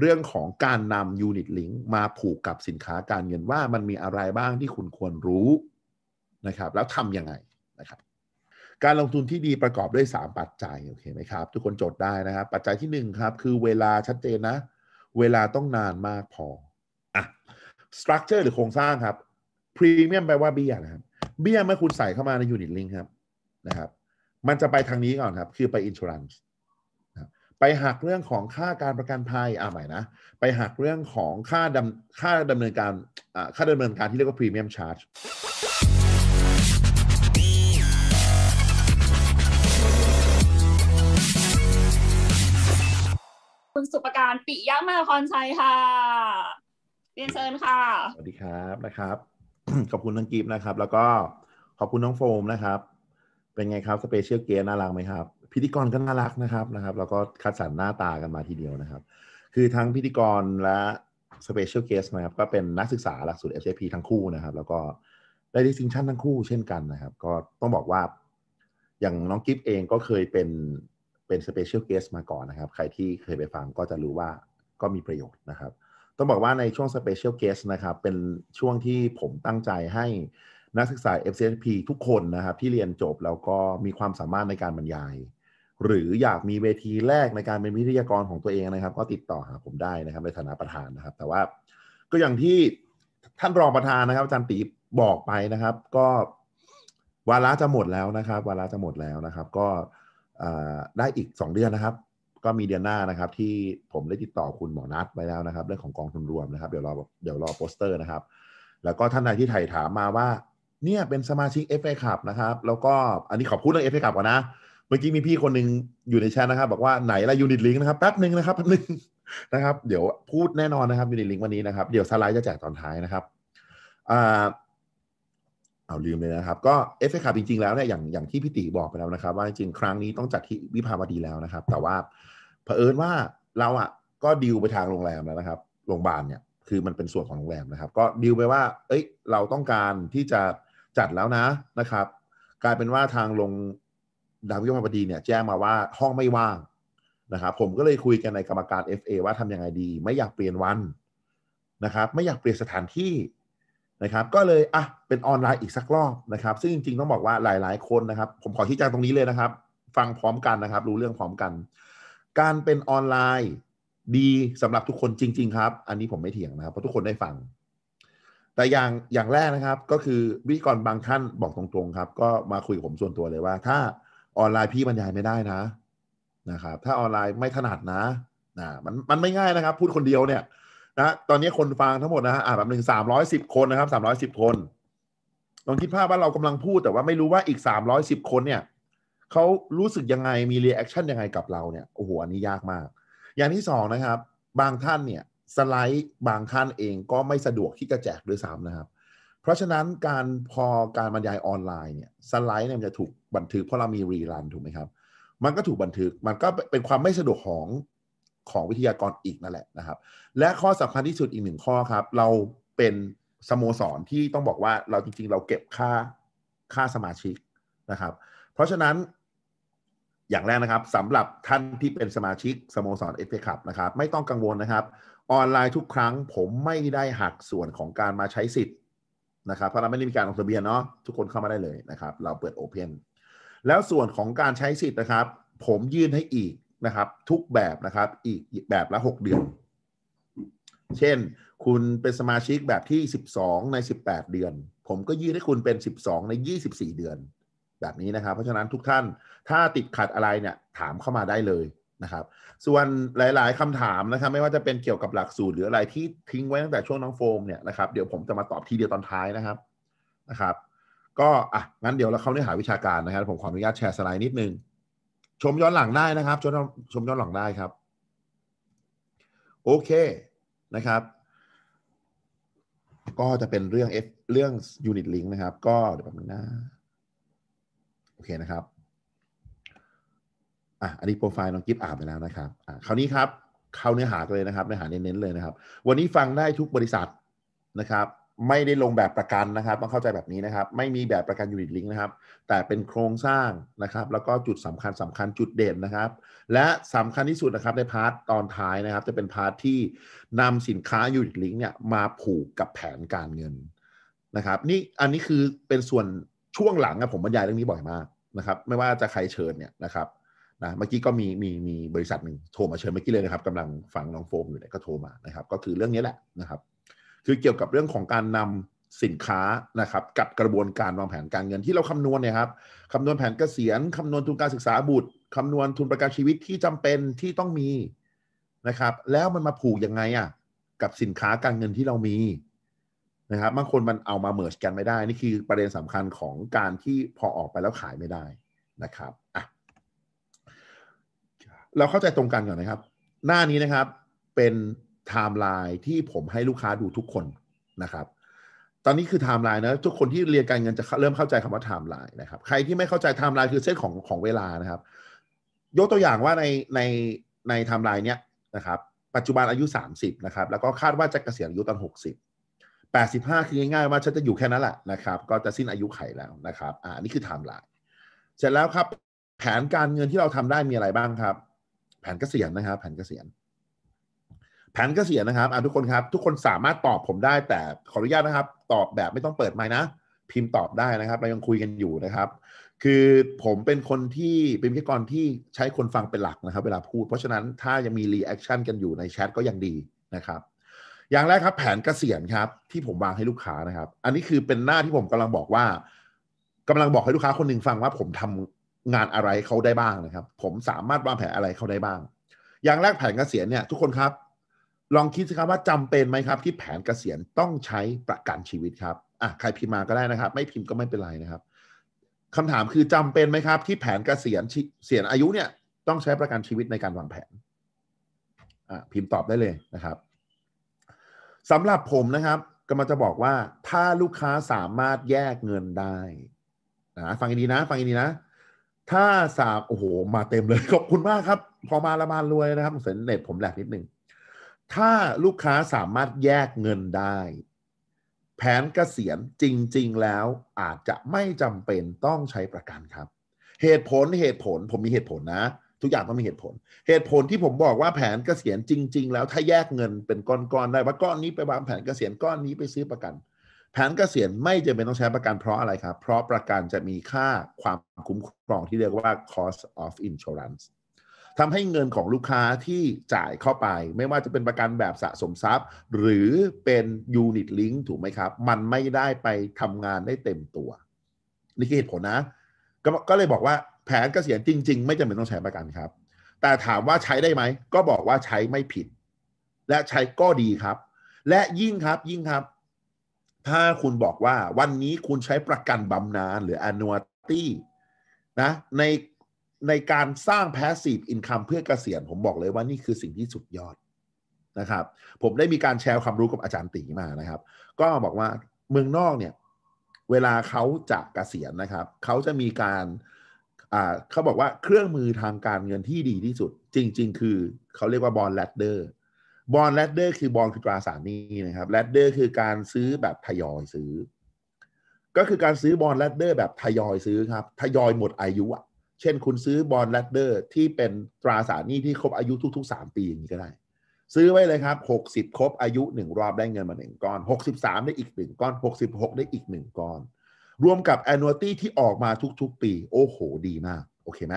เรื่องของการนำนิตลิงก์มาผูกกับสินค้าการเงินว่ามันมีอะไรบ้างที่คุณควรรู้นะครับแล้วทำยังไงนะครับการลงทุนที่ดีประกอบด้วย 3 ปัจจัยโอเคไหมครับทุกคนจดได้นะครับ ปัจจัยที่ 1ครับคือเวลาชัดเจนนะ เวลาต้องนานมากพออ่ะสตรัคเจอร์หรือโครงสร้างครับพรีเมียมแปลว่าเบี้ยนะครับเบี้ยเมื่อคุณใส่เข้ามาในยูนิตลิงครับนะครับ มันจะไปทางนี้ก่อนครับ คือไปอินชูรันส์ไปหักเรื่องของค่าการประกันภัยอ่าใหม่นะ ไปหักเรื่องของค่าดำค่าดำเนินการอ่าค่าดำเนินการที่เรียกว่าพรีเมียมชาร์จคุณสุประการปิยะมาคอนชัยค่ะเรียนเชิญค่ะ สวัสดีครับนะครับ ขอบคุณทั้งกิฟนะครับ แล้วก็ขอบคุณน้องโฟมนะครับ เป็นไงครับ สเปเชียลเกียร์น่ารักไหมครับพิธีกรก็น่ารักนะครับนะครับ แล้วก็คัดสรรหน้าตากันมาทีเดียวนะครับคือทั้งพิธีกรและสเปเชียลเคสนะครับก็เป็นนักศึกษาหลักสูตร s อ p ทั้งคู่นะครับแล้วก็ได้ดิสซิงชันทั้งคู่เช่นกันนะครับก็ต้องบอกว่าอย่างน้องกิฟเองก็เคยเป็นเป็นสเปเชียลเกสมาก่อนนะครับใครที่เคยไปฟังก็จะรู้ว่าก็มีประโยชน์นะครับต้องบอกว่าในช่วงสเปเชียลเกสนะครับเป็นช่วงที่ผมตั้งใจให้นักศึกษา f c p ทุกคนนะครับที่เรียนจบแล้วก็มีความสามารถในการบรรยายหรืออยากมีเวทีแรกในการเป็นวิทยากรของตัวเองนะครับ ก็ติดต่อหาผมได้นะครับในฐานะประธานนะครับ แต่ว่าก็อย่างที่ท่านรองประธานนะครับอาจารย์ตีบอกไปนะครับ ก็วาระจะหมดแล้วนะครับวาระจะหมดแล้วนะครับ ก็ได้อีก 2 เดือนนะครับ ก็มีเดือนหน้านะครับ ที่ผมได้ติดต่อคุณหมอนัทไปแล้วนะครับเรื่องของกองทุนรวมนะครับเดี๋ยวรอเดี๋ยวรอโปสเตอร์นะครับแล้วก็ท่านใดที่ไถ่ถามมาว่าเนี่ยเป็นสมาชิก FA คับนะครับแล้วก็อันนี้ขอบคุณเรื่อง FA คับก่อนนะเมื่อกี้มีพี่คนหนึ่งอยู่ในแชทนะครับบอกว่า ไหนละยูนิตลิงก์นะครับแป๊บหนึ่งนะครับแป๊บหนึ่งนะครับ เดี๋ยวพูดแน่นอนนะครับยูนิตลิงก์วันนี้นะครับ เดี๋ยวสไลด์จะแจกตอนท้ายนะครับอ่าเอาลืมเลยนะครับ ก็เอฟเฟคต์จริงๆ แล้วเนี่ยอย่างอย่างที่พี่ติบอกไปแล้วนะครับ ว่าจริงครั้งนี้ต้องจัดที่วิภาวดีแล้วนะครับ แต่ว่าเผอิญว่าเราอ่ะก็ดิวไปทางโรงแรมแล้วนะครับโรงพยาบาลเนี่ยคือมันเป็นส่วนของโรงแรมนะครับ ก็ดิวไปว่าเอ้ยเราต้องการที่จะจัดแล้วนะนะครับ กลายเป็นว่าทางโรงดาววิมาบดีเนี่ยแจ้งมาว่าห้องไม่ว่างนะครับ ผมก็เลยคุยกันในกรรมการ FA ว่าทํำยังไงดี ไม่อยากเปลี่ยนวันนะครับ ไม่อยากเปลี่ยนสถานที่นะครับ ก็เลยอ่ะเป็นออนไลน์อีกสักรอบนะครับ ซึ่งจริง ๆต้องบอกว่าหลาย ๆคนนะครับ ผมขอชี้แจงตรงนี้เลยนะครับ ฟังพร้อมกันนะครับรู้เรื่องพร้อมกัน การเป็นออนไลน์ดีสำหรับทุกคนจริง ๆ ครับ อันนี้ผมไม่เถียงนะครับเพราะทุกคนได้ฟัง แต่อย่างอย่างแรกนะครับ ก็คือวิกรบางท่านบอกตรงๆครับ ก็มาคุยกับผมส่วนตัวเลยว่า ถ้าออนไลน์พี่บรรยายไม่ได้นะนะครับถ้าออนไลน์ไม่ถนัดนะนะมันมันไม่ง่ายนะครับ พูดคนเดียวเนี่ยนะตอนนี้คนฟังทั้งหมดนะอ่าแบบหนึ่งสามร้อยสิบคนนะครับสามร้อยสิบคนลองคิดภาพว่าเรากำลังพูดแต่ว่าไม่รู้ว่าอีกสามร้อยสิบคนเนี่ยเขารู้สึกยังไงมีเรีแอคชั่นยังไงกับเราเนี่ยโอ้โหอันนี้ยากมาก อย่างที่สองนะครับบางท่านเนี่ยสไลด์บางท่านเองก็ไม่สะดวกที่จะแจกด้วยซ้ำนะครับเพราะฉะนั้นการพอการบรรยายออนไลน์เนี่ยสไลด์เนี่ยมันจะถูกบันทึก เพราะเรามีรีรันถูกไหมครับมันก็ถูกบันทึกมันก็เป็นความไม่สะดวกของของวิทยากรอีกนั่นแหละนะครับและข้อสำคัญที่สุดอีกหนึ่งข้อครับเราเป็นสโมสรที่ต้องบอกว่าเราจริงๆเราเก็บค่าค่าสมาชิกนะครับเพราะฉะนั้นอย่างแรกนะครับสำหรับท่านที่เป็นสมาชิกสโมสรเอฟเฟคับนะครับไม่ต้องกังวลนะครับออนไลน์ทุกครั้งผมไม่ได้หักส่วนของการมาใช้สิทธิ์นะครับเพราะเราไม่ได้มีการลงทะเบียนเนาะทุกคนเข้ามาได้เลยนะครับ เราเปิดโอเพนแล้วส่วนของการใช้สิทธิ์นะครับ ผมยื่นให้อีกนะครับ ทุกแบบนะครับอีก แบบละ 6 เดือน เช่น คุณเป็นสมาชิกแบบที่ 12 ใน 18 เดือน ผมก็ยื่นให้คุณเป็น 12 ใน 24 เดือน แบบนี้นะครับ เพราะฉะนั้นทุกท่านถ้าติดขัดอะไรเนี่ยถามเข้ามาได้เลยนะครับ ส่วนหลายๆ คำถามนะครับ ไม่ว่าจะเป็นเกี่ยวกับหลักสูตรหรืออะไรที่ทิ้งไว้ตั้งแต่ช่วงน้องโฟมเนี่ยนะครับเดี๋ยวผมจะมาตอบทีเดียวตอนท้ายนะครับนะครับ ก็ อ่ะ งั้นเดี๋ยวเราเข้าเนื้อหาวิชาการนะครับ ผมขออนุญาตแชร์สไลด์นิดนึง ชมย้อนหลังได้นะครับชมชมย้อนหลังได้ครับ โอเคนะครับ ก็จะเป็นเรื่อง F เรื่องยูนิตลิงก์นะครับ ก็เดี๋ยวแป๊บนึงนะโอเคนะครับอ่ะ อันนี้โปรไฟล์น้องกิฟอ่านไปแล้วนะครับ อ่าคราวนี้ครับเข้าเนื้อหาเลยนะครับ เนื้อหาเน้นๆเลยนะครับ วันนี้ฟังได้ทุกบริษัทนะครับ ไม่ได้ลงแบบประกันนะครับ ต้องเข้าใจแบบนี้นะครับ ไม่มีแบบประกันยูนิตลิง์นะครับ แต่เป็นโครงสร้างนะครับ แล้วก็จุดสำคัญสำคัญจุดเด่นนะครับ และสำคัญที่สุดนะครับในพาร์ทตอนท้ายนะครับ จะเป็นพาร์ทที่นำสินค้ายูนิตลิง์เนี่ยมาผูกกับแผนการเงินนะครับ นี่ อันนี้คือเป็นส่วนช่วงหลังนะผมบรรยายเรื่องนี้บ่อยมากนะครับ ไม่ว่าจะใครเชิญเนี่ยนะครับนะเมื่อกี้ก็มีมีมีบริษัทหนึ่งโทร มาเชิญเมื่อกี้เลยนะครับกำลังฟังน้องโฟม อยู่เนี่ยก็โทรมานะครับ ก็คือเรื่องนี้แหละนะครับ คือเกี่ยวกับเรื่องของการนำสินค้านะครับ กับกระบวนการวางแผนการเงินที่เราคำนวณเนี่ยครับคำนวณแผนเกษียณคำนวณทุนการศึกษาบุตร คำนวณทุนประกันชีวิตที่จำเป็นที่ต้องมีนะครับ แล้วมันมาผูกยังไงอ่ะกับสินค้าการเงินที่เรามี นะครับบางคนมันเอามาเมิร์ชกันไม่ได้ นี่คือประเด็นสำคัญของการที่พอออกไปแล้วขายไม่ได้นะครับเราเข้าใจตรงกันก่อนนะครับ หน้านี้นะครับเป็นไทม์ไลน์ที่ผมให้ลูกค้าดูทุกคนนะครับ ตอนนี้คือไทม์ไลน์นะทุกคนที่เรียนการเงินจะเริ่มเข้าใจคำว่าไทม์ไลน์นะครับ ใครที่ไม่เข้าใจไทม์ไลน์คือเส้นของของเวลานะครับ ยกตัวอย่างว่าในในในไทม์ไลน์เนี้ยนะครับ ปัจจุบันอายุ 30นะครับแล้วก็คาดว่าจะเกษียณอายุตอน 60 85 คือง่าย ๆว่าฉันจะอยู่แค่นั้นแหละนะครับ ก็จะสิ้นอายุไขแล้วนะครับ อ่านี่คือไทม์ไลน์ เสร็จแล้วครับแผนการเงินที่เราทำได้มีอะไรบ้างครับแผนเกษียณนะครับ แผนเกษียณ แผนเกษียณนะครับทุกคนครับทุกคนสามารถตอบผมได้แต่ขออนุญาตนะครับ ตอบแบบไม่ต้องเปิดไม้นะพิมพ์ตอบได้นะครับ เรายังคุยกันอยู่นะครับ คือผมเป็นคนที่เป็นพิธีกรที่ใช้คนฟังเป็นหลักนะครับเวลาพูดเพราะฉะนั้นถ้ายังมีรีแอคชั่นกันอยู่ในแชทก็ยังดีนะครับ อย่างแรกครับ แผนเกษียณครับที่ผมวางให้ลูกค้านะครับ อันนี้คือเป็นหน้าที่ผมกำลังบอกว่า กำลังบอกให้ลูกค้าคนหนึ่งฟังว่าผมทำงานอะไรเขาได้บ้างนะครับ ผมสามารถวางแผนอะไรเขาได้บ้าง อย่างแรกแผนเกษียณเนี่ยทุกคนครับ ลองคิดสิครับว่าจำเป็นไหมครับ ที่แผนเกษียณต้องใช้ประกันชีวิตครับอ่ะใครพิมพ์มาก็ได้นะครับ ไม่พิมพ์ก็ไม่เป็นไรนะครับ คำถามคือจำเป็นไหมครับ ที่แผนเกษียณเสียณอายุเนี่ยต้องใช้ประกันชีวิตในการวางแผนอ่ะพิมพ์ตอบได้เลยนะครับสำหรับผมนะครับก็มาจะบอกว่าถ้าลูกค้าสามารถแยกเงินได้นะฟังดีนะฟังดีนะถ้าสามโอ้โห มาเต็มเลยขอบคุณมากครับพอมาละมารวยนะครับ เสนเน็ตผมแหลกนิดหนึ่งถ้าลูกค้าสามารถแยกเงินได้ แผนเกษียณจริง ๆแล้วอาจจะไม่จำเป็นต้องใช้ประกันครับ เหตุผลเหตุผลผมมีเหตุผลนะ ทุกอย่างต้องมีเหตุผล เหตุผลที่ผมบอกว่าแผนเกษียณจริง ๆ แล้วถ้าแยกเงินเป็นก้อนๆได้ว่าก้อนนี้ ไปวางแผนเกษียณก้อนนี้ไปซื้อประกันแผนเกษียณไม่จำเป็นต้องใช้ประกันเพราะอะไรครับ เพราะประกันจะมีค่าความคุ้มครองที่เรียกว่า cost of insurance ทำให้เงินของลูกค้าที่จ่ายเข้าไป ไม่ว่าจะเป็นประกันแบบสะสมทรัพย์ หรือเป็นยูนิตลิงถูกไหมครับ มันไม่ได้ไปทำงานได้เต็มตัวนี่คือเหตุผลนะกก็เลยบอกว่าแผนเกษียณจริงๆ ไม่จำเป็นต้องใช้ประกันครับ แต่ถามว่าใช้ได้ไหมก็บอกว่าใช้ไม่ผิด และใช้ก็ดีครับ และยิ่งครับยิ่งครับถ้าคุณบอกว่าวันนี้คุณใช้ประกันบำนาญหรือ annuity นะในในการสร้าง passive income เพื่อเกษียณผมบอกเลยว่า นี่คือสิ่งที่สุดยอดนะครับ ผมได้มีการแชร์ความรู้กับอาจารย์ตีมานะครับ ก็บอกว่าเมืองนอกเนี่ยเวลาเขาจะกะเกษียณนะครับเขาจะมีการเขาบอกว่าเครื่องมือทางการเงินที่ดีที่สุด จริง ๆ คือเขาเรียกว่าบอลแลดเดอร์บอลแลดเดอร์คือบอลคือตราสารหนี้นะครับแลดเดอร์คือการซื้อแบบทยอยซื้อ ก็คือการซื้อบอลแลดเดอร์แบบทยอยซื้อครับทยอยหมดอายุอ่ะเช่นคุณซื้อบอลแลดเดอร์ที่เป็นตราสารหนี้ที่ครบอายุทุก ๆ 3 ปีอย่างนี้ก็ได้ ซื้อไว้เลยครับ 60 ครบอายุ 1 รอบได้เงินมา1ก้อน63 ได้อีก 1 ก้อน 66 ได้อีก 1ก้อนรวมกับแอนนูตี้ที่ออกมาทุกๆ ปีโอ้โห ดีมากโอเคไหม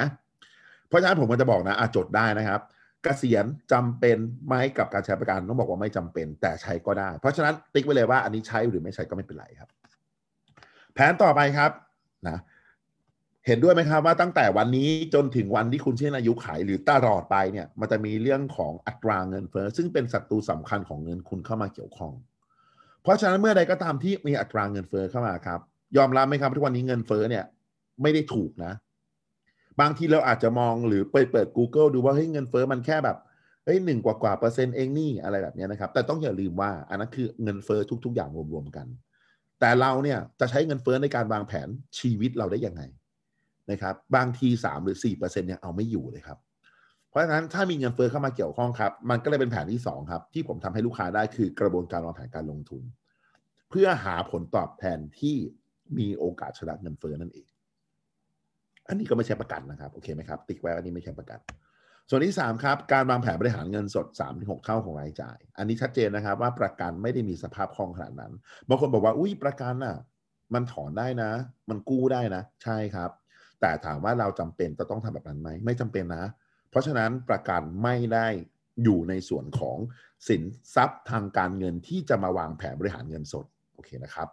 เพราะฉะนั้นผมก็จะบอกนะอาจดได้นะครับกษียณจำเป็นไหมกับการใช้บริการต้องบอกว่าไม่จำเป็นแต่ใช้ก็ได้ เพราะฉะนั้น ติ๊กไว้เลยว่าอันนี้ใช้หรือไม่ใช้ก็ไม่เป็นไรครับ แผนต่อไปครับนะเห็นด้วยไหมครับว่าตั้งแต่วันนี้จนถึงวันที่คุณเช่นอายุขาย หรือตลอดไปเนี่ยมันจะมีเรื่องของอัตราเงินเฟ้อซึ่งเป็นศัตรูสำคัญของเงินคุณเข้ามาเกี่ยวข้อง เพราะฉะนั้นเมื่อใดก็ตามที่มีอัตราเงินเฟ้อเข้ามาครับ ยอมรับไหมครับทุกวันนี้เงินเฟ้อเนี่ย ไม่ได้ถูกนะบางทีเราอาจจะมองหรือไปเปิด Google ดูว่าเฮ้ยเงินเฟอ้อมันแค่แบบเฮ้ยหนึ่งกว่ากว่าเปอร์เซ็นต์เองนี่อะไรแบบนี้นะครับ แต่ต้องอย่าลืมว่าอันนั้นคือเงินเฟอ้อทุก ๆ อย่างรวมๆ กัน แต่เราเนี่ยจะใช้เงินเฟอ้อในการวางแผนชีวิตเราได้ยังไงนะครับบางที 3 หรือ 4%เนี่ยเอาไม่อยู่เลยครับ เพราะฉะนั้นถ้ามีเงินเฟอ้อเข้ามาเกี่ยวข้องครับ มันก็เลยเป็นแผนที่ 2 ครับ ที่ผมทำให้ลูกค้าได้คือกระบวนการวางแผนการลงทุน เพื่อหาผลตอบแทนที่มีโอกาสชนะเงินเฟอ้อนั่นเองอันนี้ก็ไม่ใช่ประกันนะครับ โอเคไหมครับติ๊กไว้อันนี้ไม่ใช่ประกัน ส่วนที่ 3 ครับ การวางแผนบริหารเงินสด3ถึงกเท่าของรายจ่าย อันนี้ชัดเจนนะครับว่าประกันไม่ได้มีสภาพคล่องขนาดนั้นบางคนบอกว่า อุ้ยประกันน่ะมันถอนได้นะ มันกู้ได้นะ ใช่ครับ แต่ถามว่าเราจำเป็นจะต้องทำแบบนั้นไหมไม่จำเป็นนะ เพราะฉะนั้นประกันไม่ได้อยู่ในส่วนของสินทรัพย์ทางการเงินที่จะมาวางแผนบริหารเงินสดโอเคนะครับ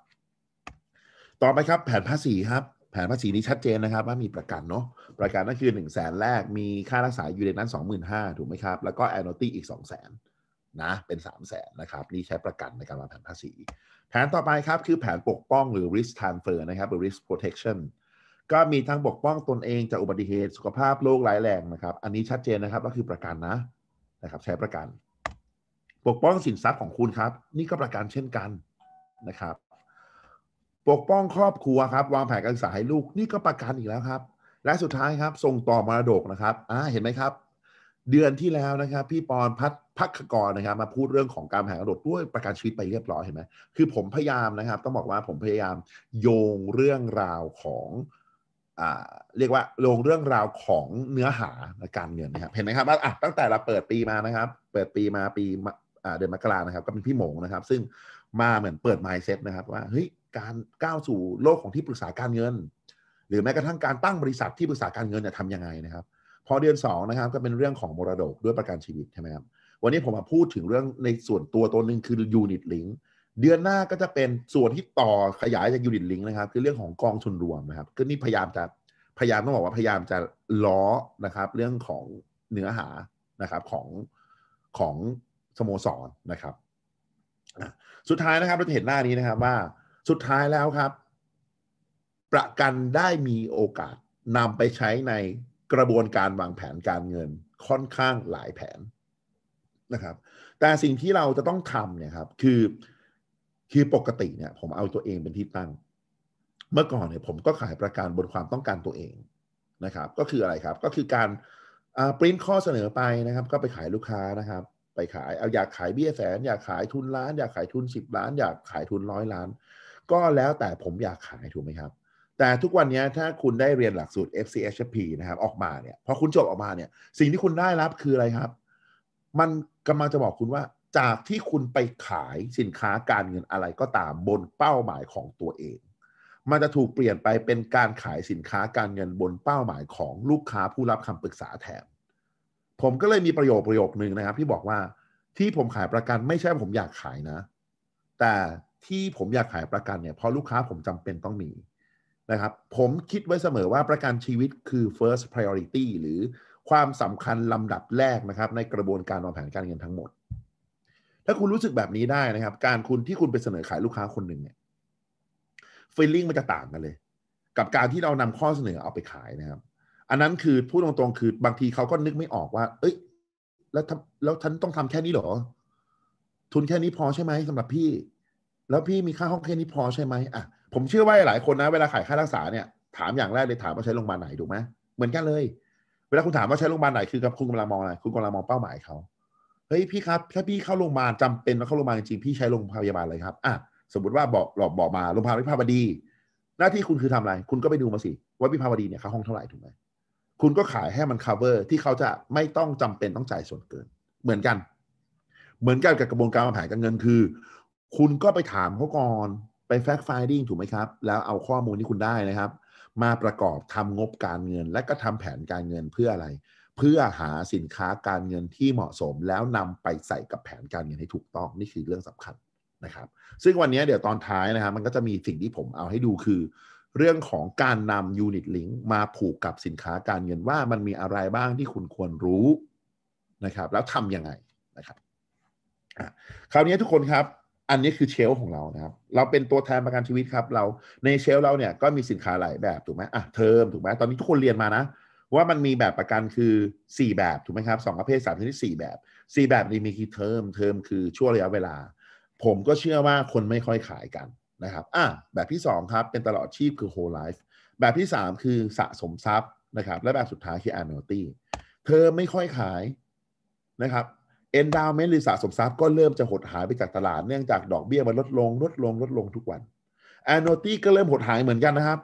ต่อไปครับ แผนภาษีครับแผนภาษีนี้ชัดเจนนะครับ ว่ามีประกันเนาะประกันน่นคือ1นึ่งแสนแรก มีค่ารักษาอยู่ในนั้นสองหมื่นห้าถูกไหมครับ แล้วก็แอนนอตี้อีกสองแสนนะเป็น 3 0 0แสนนะครับ นี่ใช้ประกันในการวางแผนภาษี แผนต่อไปครับคือแผนปกป้องหรือ risk transfer นะครับหรือ risk protection ก็มีทั้งปกป้องตนเองจากอุบัติเหตุสุขภาพโรคร้ายแรงนะครับ อันนี้ชัดเจนนะครับก็คือประกันนะนะครับ ใช้ประกันปกป้องสินทรัพย์ของคุณครับ นี่ก็ประกันเช่นกันนะครับปกป้องครอบครัวครับ วางแผนการศึกษาให้ลูกนี่ก็ประกันอีกแล้วครับ และสุดท้ายครับส่งต่อมรดกนะครับอ่าเห็นไหมครับ เดือนที่แล้วนะครับ พี่ปอนพัฒพักกรนะครับ มาพูดเรื่องของการแผนกระโดดด้วยประกันชีวิตไปเรียบร้อยเห็นไหมคือผมพยายามนะครับต้องบอกว่าผมพยายามโยงเรื่องราวของอเรียกว่าลงเรื่องราวของเนื้อหาการเงินนะครับเห็นไหมครับว่าตั้งแต่เราเปิดปีมานะครับ เปิดปีมาปีเดือนมกรานะครับ ก็เป็นพี่หมงนะครับ ซึ่งมาเหมือนเปิดไมซ์เซ็ตนะครับว่าเฮ้ยการก้าวสู่โลกของที่ปรึกษาการเงิน หรือแม้กระทั่งการตั้งบริษัท ที่ปรึกษาการเงินเนี่ยทำยังไงนะครับ พอเดือน2นะครับก็เป็นเรื่องของมรดกด้วยประกันชีวิตใช่ไหมครับวันนี้ผมมาพูดถึงเรื่องในส่วนตัวตัวหนึ่งคือยูนิตลิงเดือนหน้าก็จะเป็นส่วนที่ต่อขยายจากยูนิตลิงนะครับคือเรื่องของกองทุนรวมนะครับก็นี่พยายามจะพยายามต้องบอกว่าพยายามจะล้อนะครับ เรื่องของเนื้อหานะครับของของสโมสรนนะครับสุดท้ายนะครับเราจะเห็นหน้านี้นะครับว่าสุดท้ายแล้วครับ ประกันได้มีโอกาสนำไปใช้ในกระบวนการวางแผนการเงินค่อนข้างหลายแผนนะครับแต่สิ่งที่เราจะต้องทำเนี่ยครับคือคือปกติเนี่ยผมเอาตัวเองเป็นที่ตั้งเมื่อก่อนเนี่ยผมก็ขายประกันบนความต้องการตัวเองนะครับ ก็คืออะไรครับก็คือการปริ้นข้อเสนอไปนะครับก็ไปขายลูกค้านะครับ ไปขายเอาอยากขายเบี้ยแสนอยากขายทุนล้านอยากขายทุน 10ล้านอยากขายทุนร้อยล้านก็แล้วแต่ผมอยากขายถูกไหมครับ แต่ทุกวันนี้ถ้าคุณได้เรียนหลักสูตร FCHP นะครับออกมาเนี่ยพอคุณจบออกมาเนี่ยสิ่งที่คุณได้รับคืออะไรครับ มันกำลังจะบอกคุณว่า จากที่คุณไปขายสินค้าการเงินอะไรก็ตามบนเป้าหมายของตัวเอง มันจะถูกเปลี่ยนไปเป็นการขายสินค้าการเงินบนเป้าหมายของลูกค้าผู้รับคำปรึกษาแทนผมก็เลยมีประโยคประโยคหนึ่งนะครับ ที่บอกว่าที่ผมขายประกันไม่ใช่ผมอยากขายนะ แต่ที่ผมอยากขายประกันเนี่ยเพราะลูกค้าผมจำเป็นต้องมีนะครับ ผมคิดไว้เสมอว่าประกันชีวิตคือ first priority หรือความสำคัญลำดับแรกนะครับในกระบวนการวางแผนการเงินทั้งหมด ถ้าคุณรู้สึกแบบนี้ได้นะครับ การคุณที่คุณไปเสนอขายลูกค้าคนหนึ่งเนี่ยฟีลลิ่งมันจะต่างกันเลย กับการที่เรานำข้อเสนอเอาไปขายนะครับ อันนั้นคือพูดตรงๆคือบางทีเขาก็นึกไม่ออกว่า เอ้ยแล้วแล้วฉันต้องทำแค่นี้หรอ ทุนแค่นี้พอใช่ไหมสำหรับพี่แล้วพี่มีค่าห้องแค่นี้พอใช่ไหมอ่ะผมเชื่อว่าหลายคนนะเวลาขายค่ารักษาเนี่ยถามอย่างแรกเลยถามว่าใช้โรงพยาบาลไหนถูกไหมเหมือนกันเลย เวลาคุณถามว่าใช้โรงพยาบาลไหนคือกับคุณกำลังมองอะไร คุณกำลังมองเป้าหมายเขาเฮ้ยพี่ครับ ถ้าพี่เข้าโรงพยาบาลจำเป็นล้วเข้าโรงพยาบาลจริงพี่ใช้โรงพยาบาลอะไรครับอ่ะสมมติว่าบอกหลอกบอกมาโรงพยาบาลวิภาวดี หน้าที่คุณคือทำอะไร คุณก็ไปดูมาสิ ว่าวิภาวดีเนี่ยค่าห้องเท่าไหร่ถูกไหมคุณก็ขายให้มัน cover ที่เขาจะไม่ต้องจำเป็นต้องจ่ายส่วนเกิน เหมือนกัน เหมือนกันกับกระบวนการวางแผนการเงินคือคุณก็ไปถามเขาก่อน ไปแฟก์ไฟดิ้งถูกไหมครับ แล้วเอาข้อมูลที่คุณได้นะครับ มาประกอบทำงบการเงินและก็ทำแผนการเงินเพื่ออะไร เพื่อหาสินค้าการเงินที่เหมาะสม แล้วนำไปใส่กับแผนการเงินให้ถูกต้องนี่คือเรื่องสำคัญนะครับ ซึ่งวันนี้เดี๋ยวตอนท้ายนะครับ มันก็จะมีสิ่งที่ผมเอาให้ดูคือ เรื่องของการนำยูนิตลิงมาผูกกับสินค้าการเงินว่ามันมีอะไรบ้างที่คุณควรรู้นะครับ แล้วทำยังไงนะครับคราวนี้ทุกคนครับอันนี้คือเชลของเรานะครับ เราเป็นตัวแทนประกันชีวิตครับ เราในเชลเราเนี่ยก็มีสินค้าหลายแบบถูกไหมอ่ะเทอมถูกไหมตอนนี้ทุกคนเรียนมานะ ว่ามันมีแบบประกันคือ 4 แบบถูกไหมครับสองประเภทสามชนิดสี่แบบ 4 แบบนี้มีคือเทอมเทอมคือช่วงระยะเวลา ผมก็เชื่อว่าคนไม่ค่อยขายกันนะครับอ่ะแบบที่ 2 ครับเป็นตลอดชีพคือ whole life แบบที่ 3 คือสะสมทรัพย์นะครับและแบบสุดท้ายคือ annuity เทอมไม่ค่อยขายนะครับเอ็นดาว e มนหรือสะสมทรัพย์ ก็เริ่มจะหดหายไปจากตลาดเนื่องจากดอกเบี้ยมันลดลง ลดลง ลดลงทุกวันอนโนตี้ก็เริ่มหดหายเหมือนกันนะครับ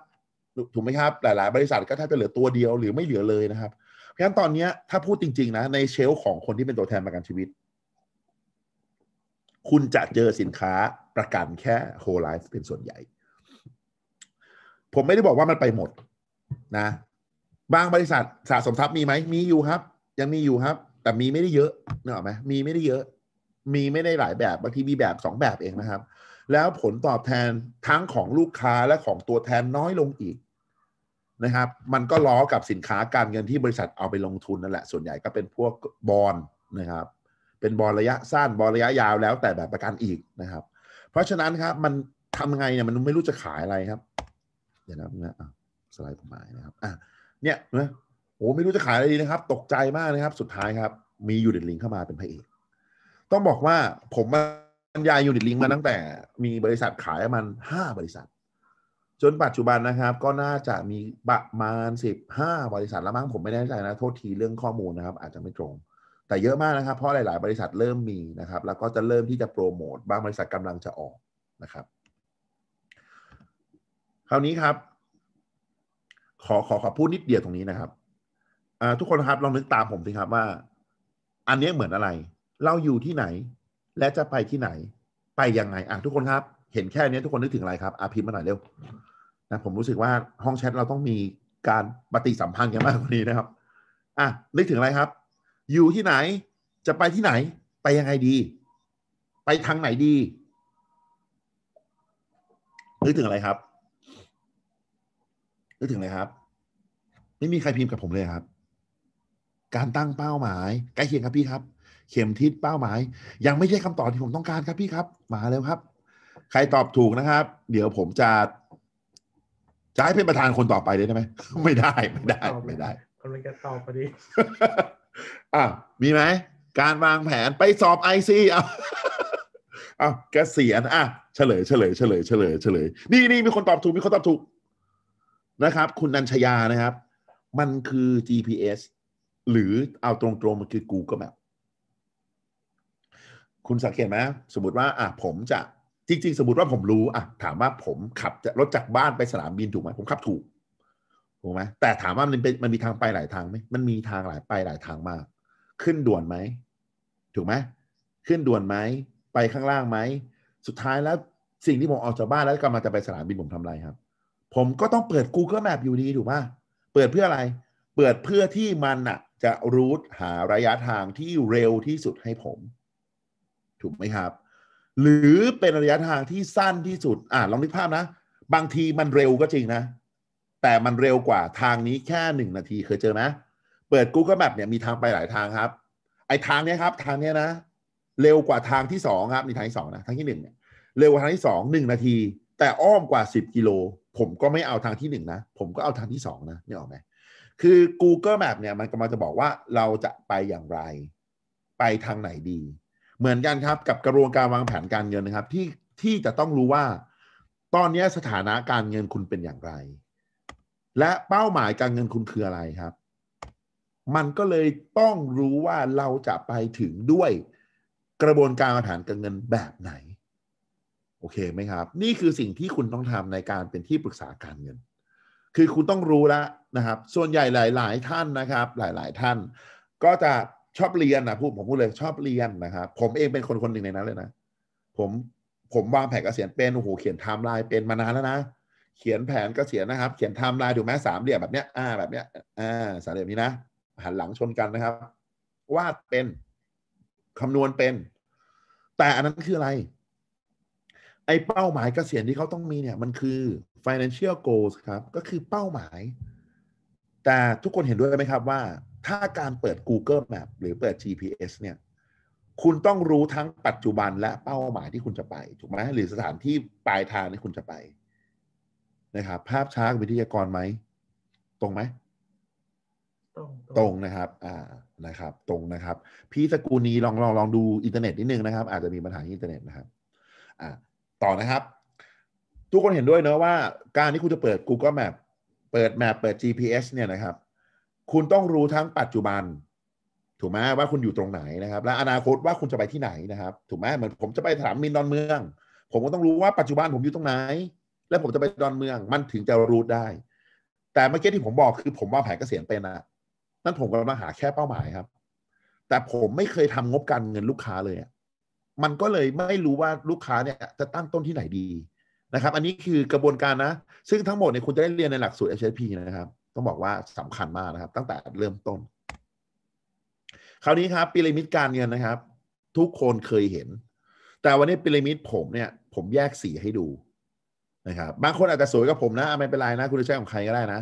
ถูกไหมครับ หลาย ๆ บริษัทก็แทบจะเหลือตัวเดียว หรือไม่เหลือเลยนะครับ เพราะฉะนั้นตอนนี้ถ้าพูดจริง ๆนะในเชลของคนที่เป็นตัวแทนประกันชีวิต คุณจะเจอสินค้าประกันแค่โฮลไลฟ์เป็นส่วนใหญ่ ผมไม่ได้บอกว่ามันไปหมดนะ บางบริษัทสะสมทรัพย์มีไหมมีอยู่ครับ ยังมีอยู่ครับแต่มีไม่ได้เยอะนึกออกไหมมีไม่ได้เยอะ มีไม่ได้หลายแบบบางทีมีแบบสองแบบเองนะครับ แล้วผลตอบแทนทั้งของลูกค้าและของตัวแทนน้อยลงอีก นะครับ มันก็ล้อกับสินค้าการเงินที่บริษัทเอาไปลงทุนนั่นแหละ ส่วนใหญ่ก็เป็นพวกบอลนะครับ เป็นบอลระยะสั้นบอลระยะยาวแล้วแต่แบบประกันอีกนะครับ เพราะฉะนั้นครับมันทำไงเนี่ยมันไม่รู้จะขายอะไรครับ เดี๋ยวนะนะสไลด์ผมมานะครับอ่ะเนี่ยนะโอ้ไม่รู้จะขายอะไรดีนะครับ ตกใจมากนะครับสุดท้ายครับมียูนิตลิงเข้ามาเป็นพระเอก ต้องบอกว่าผมบรรยายยูนิตลิงมาตั้งแต่ มีบริษัทขายมันห้าบริษัท จนปัจจุบันนะครับ ก็น่าจะมีประมาณสิบห้าบริษัทแล้วมั้งผมไม่แน่ใจนะ โทษทีเรื่องข้อมูลนะครับ อาจจะไม่ตรง แต่เยอะมากนะครับเพราะหลาย ๆ บริษัทเริ่มมีนะครับ แล้วก็จะเริ่มที่จะโปรโมทบางบริษัทกำลังจะออกนะครับ คราวนี้ครับ ขอขอขอพูดนิดเดียวตรงนี้นะครับทุกคนครับ ลองนึกตามผมสิครับว่า อันนี้เหมือนอะไร เราอยู่ที่ไหน และจะไปที่ไหน ไปยังไงอ่ะทุกคนครับ เห็นแค่นี้ทุกคนนึกถึงอะไรครับอาพิมพ์มาหน่อยเร็วนะผมรู้สึกว่าห้องแชทเราต้องมีการปฏิสัมพันธ์กันมากกว่านี้นะครับอ่ะนึกถึงอะไรครับ อยู่ที่ไหน จะไปที่ไหน ไปยังไงดี ไปทางไหนดี นึกถึงอะไรครับ นึกถึงอะไรครับไม่มีใครพิมพ์กับผมเลยครับการตั้งเป้าหมายใกล้เคียงครับพี่ครับ เข็มทิศเป้าหมาย ยังไม่ใช่คำตอบที่ผมต้องการครับพี่ครับมาแล้วครับ ใครตอบถูกนะครับ เดี๋ยวผมจะ จะให้เป็นประธานคนต่อไปได้ไหม ไม่ได้ไม่ได้ไม่ได้กเลยงจะตอบพอดี อ่ะมีไหม การวางแผนไปสอบไอซีเอาเอาเกษียณอ่ะเฉลย เฉลยเฉลยเฉลยเฉลยนี่นี่มีคนตอบถูกมีคนตอบถูก นะครับ คุณนันชยานะครับ มันคือ GPS หรือเอาตรงๆมันคือกูก e แ a p คุณสังเกตไหมสมมติว่าอ่ะผมจะจริงๆสมมติว่าผมรู้อ่ะถามว่าผมขับรถจากบ้านไปสนามบินถูกไหมผมขับถูกถูกไหมแต่ถามว่ามันเป็นมันมีทางไปหลายทางไหมมันมีทางหลายไปหลายทางมาก ขึ้นด่วนไหมถูกไหมขึ้นด่วนไหมไปข้างล่างไหมสุดท้ายแล้วสิ่งที่ผมออกจากบ้านแล้วกำลังจะไปสนามบินผมทำอะไรครับ ผมก็ต้องเปิด Google Map อยู่ดีถูกไหมเปิดเพื่ออะไร เปิดเพื่อที่มันอะจะรูทหาระยะทางที่เร็วที่สุดให้ผม ถูกไหมครับ หรือเป็นระยะทางที่สั้นที่สุดอ่าลองนึกภาพนะ บางทีมันเร็วก็จริงนะ แต่มันเร็วกว่าทางนี้แค่หนึ่งนาทีเคยเจอไหมเปิด Google Map เนี่ยมีทางไปหลายทางครับไอ้ทางนี้ครับ ทางนี้นะ เร็วกว่าทางที่สองครับนีทางที่สองนะทางที่หนึ่งเนี่ยเร็วกว่าทางที่สองหนึ่งนาที แต่อ้อมกว่าสิบกิโลผมก็ไม่เอาทางที่หนึ่งนะผมก็เอาทางที่สองนะนี่ออกไหมคือ Google Map เนี่ยมันกำลังจะบอกว่าเราจะไปอย่างไร ไปทางไหนดี เหมือนกันครับกับกระบวนการวางแผนการเงินนะครับ ที่ที่จะต้องรู้ว่า ตอนนี้สถานะการเงินคุณเป็นอย่างไร และเป้าหมายการเงินคุณคืออะไรครับ มันก็เลยต้องรู้ว่าเราจะไปถึงด้วยกระบวนการวางแผนการเงินแบบไหน โอเคไหมครับ นี่คือสิ่งที่คุณต้องทำในการเป็นที่ปรึกษาการเงินคือคุณต้องรู้แล้วนะครับส่วนใหญ่หลาย ๆ ท่านนะครับ หลาย ๆ ท่านก็จะชอบเรียนนะพูดผมพูดเลยชอบเรียนนะครับ ผมเองเป็นคนคนหนึ่งในนั้นเลยนะผม ผมวางแผนเกษียณเป็นโอ้โหเขียนไทม์ไลน์เป็นมานานแล้วนะเขียนแผนเกษียณนะครับเขียนไทม์ไลน์ถูกไหมสามเหลี่ยมแบบเนี้ยอ่า แบบเนี้ยอ่าสามเหลี่ยมนี้นะหันหลังชนกันนะครับวาดเป็นคำนวณเป็น แต่อันนั้นคืออะไรไอ้เป้าหมายเกษียณที่เขาต้องมีเนี่ย มันคือ financial goals ครับ ก็คือเป้าหมาย แต่ทุกคนเห็นด้วยไหมครับว่า ถ้าการเปิด Google Map หรือเปิด GPS เนี่ยคุณต้องรู้ทั้งปัจจุบันและเป้าหมายที่คุณจะไปถูกไหมหรือสถานที่ปลายทางที่คุณจะไป นะครับ ภาพช้าวิทยากรไหม ตรงไหม ตรงตรงนะครับอ่านะครับ ตรงนะครับ พี่สกูลนี้ลองลองลองดูอินเทอร์เน็ตนิดนึงนะครับ อาจจะมีปัญหาอินเทอร์เน็ตนะครับอ่าต่อนะครับทุกคนเห็นด้วยเนอะว่า การที่คุณจะเปิด Google Map เปิดแมปเปิด GPS เนี่ยนะครับ คุณต้องรู้ทั้งปัจจุบัน ถูกไหมว่าคุณอยู่ตรงไหนนะครับและอนาคตว่าคุณจะไปที่ไหนนะครับถูกไหมเหมือนผมจะไปสนามบินดอนเมือง ผมก็ต้องรู้ว่าปัจจุบันผมอยู่ตรงไหน และผมจะไปดอนเมือง มันถึงจะรู้ได้ แต่เมื่อกี้ที่ผมบอกคือผมว่าแผนกเกษียณเป็นนะนั่นผมกำลังหาแค่เป้าหมายครับ แต่ผมไม่เคยทำงบการเงินลูกค้าเลยมันก็เลยไม่รู้ว่าลูกค้าเนี่ยจะตั้งต้นที่ไหนดีนะครับอันนี้คือกระบวนการนะ ซึ่งทั้งหมดเนี่ยคุณจะได้เรียนในหลักสูตร HSP นะครับ ต้องบอกว่าสำคัญมากนะครับ ตั้งแต่เริ่มต้น คราวนี้ครับพีระมิดการเงินนะครับ ทุกคนเคยเห็น แต่วันนี้พีระมิดผมเนี่ย ผมแยกสีให้ดูนะครับ บางคนอาจจะสวยกับผมนะไม่เป็นไรนะ คุณจะใช้ของใครก็ได้นะ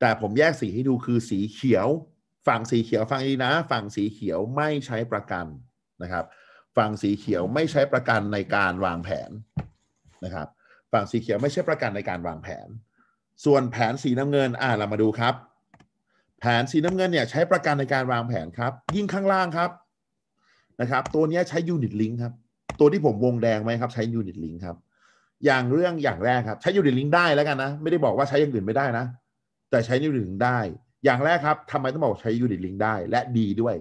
แต่ผมแยกสีให้ดูคือสีเขียว ฝั่งสีเขียวฟังดีนะ ฝั่งสีเขียวไม่ใช้ประกันนะครับ ฝั่งสีเขียวไม่ใช้ประกันในการวางแผนนะครับฝั่งสีเขียวไม่ใช่ประกันในการวางแผน ส่วนแผนสีน้ำเงิน อ่าเรามาดูครับ แผนสีน้ำเงินเนี่ย ใช้ประกันในการวางแผนครับ ยิ่งข้างล่างครับนะครับ ตัวนี้ใช้ยูนิตลิงครับ ตัวที่ผมวงแดงไหมครับใช้ยูนิตลิงครับ อย่างเรื่องอย่างแรกครับใช้ยูนิตลิงได้แล้วกันนะ ไม่ได้บอกว่าใช้อย่างอื่นไม่ได้นะ แต่ใช้ยูนิตลิงได้ อย่างแรกครับทำไมต้องบอกใช้ยูนิตลิงได้ และดีด้วย